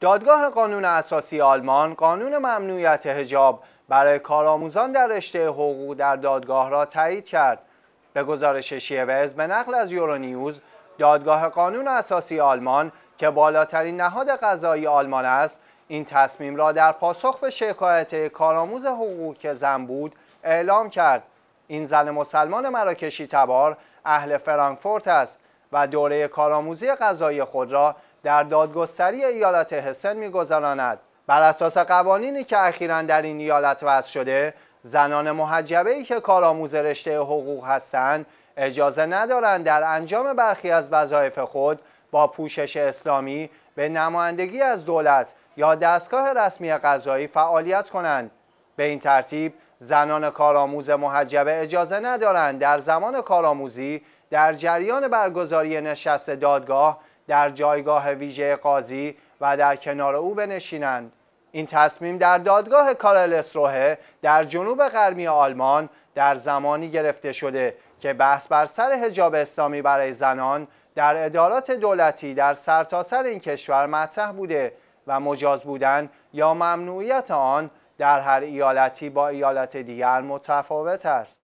دادگاه قانون اساسی آلمان قانون ممنوعیت حجاب برای کارآموزان در رشته حقوق در دادگاه را تایید کرد. به گزارش شیوز به نقل از یورونیوز دادگاه قانون اساسی آلمان که بالاترین نهاد قضایی آلمان است این تصمیم را در پاسخ به شکایت کارآموز حقوق که زن بود اعلام کرد این زن مسلمان مراکشی تبار اهل فرانکفورت است و دوره کارآموزی قضایی خود را در دادگستری ایالت هسن میگذراند بر اساس قوانینی که اخیرا در این ایالت وضع شده زنان محجبه ای که کارآموز رشته حقوق هستند اجازه ندارند در انجام برخی از وظایف خود با پوشش اسلامی به نمایندگی از دولت یا دستگاه رسمی قضایی فعالیت کنند به این ترتیب زنان کارآموز محجبه اجازه ندارند در زمان کارآموزی در جریان برگزاری نشست دادگاه در جایگاه ویژه قاضی و در کنار او بنشینند این تصمیم در دادگاه کارلسروه در جنوب غربی آلمان در زمانی گرفته شده که بحث بر سر حجاب اسلامی برای زنان در ادارات دولتی در سرتاسر سر این کشور مطرح بوده و مجاز بودن یا ممنوعیت آن در هر ایالتی با ایالت دیگر متفاوت است.